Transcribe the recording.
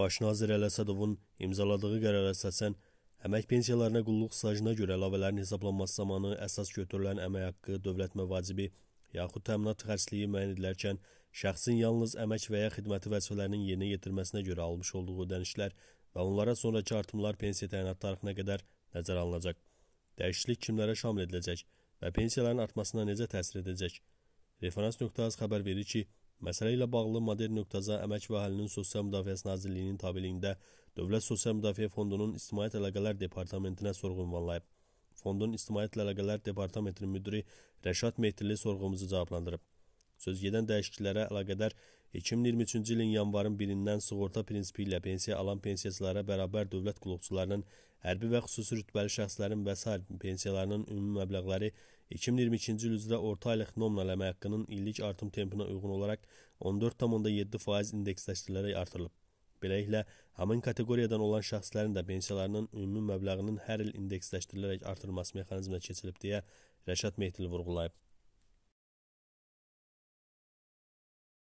Baş nazir Əl-Əsədovun imzaladığı qərara əsasən əmək pensiyalarına qulluq stajına görə əlavələrin hesablanması zamanı əsas götürülən əmək haqqı, dövlət məvacibi yaxud təminat xərcliyi müəyyən edilərkən şəxsin yalnız əmək və ya xidməti vəzifələrinin yerinə yetirməsinə görə almış olduğu ödənişlər və onlara sonrakı artımlar pensiya təyinat tarixinə qədər nəzərə alınacaq. Dəyişiklik kimlərə şamil ediləcək və pensiyaların artmasına necə təsir edəcək? Referans.az xəbər verir ki, Məsələ ilə bağlı modern.za Əmək və Əhalinin Sosial Müdafiəsi Nazirliyinin tabeliyində Dövlət Sosial Müdafiə Fondunun İctimaiyyət Əlaqələr Departamentinə sorğu ünvanlayıb. Fondun İctimaiyyət Əlaqələr Departamentinin müdiri Rəşad Mehdirli sorğumuzu cavablandırıb. Söz gedən dəyişikliklərə əlaqədar 2023-cü ilin yanvarın 1-dən sığorta prinsipi ilə pensiya alan pensiyacılara bərabər dövlət qulluqçularının Hərbi və xüsusi rütbəli şəxslərin vəsait pensiyalarının ümumi məbləğləri 2022-ci il üzrə orta aylıq nominal əmək haqqının illik artım tempinə uyğun olaraq 14,7% indeksləşdirilərək artırılıb. Beləliklə, həmin kateqoriyadan olan şəxslərin də pensiyalarının ümumi məbləğinin hər il indeksləşdirilərək artırılması mexanizminə keçilib deyə Rəşad Mehdil vurğulayıb.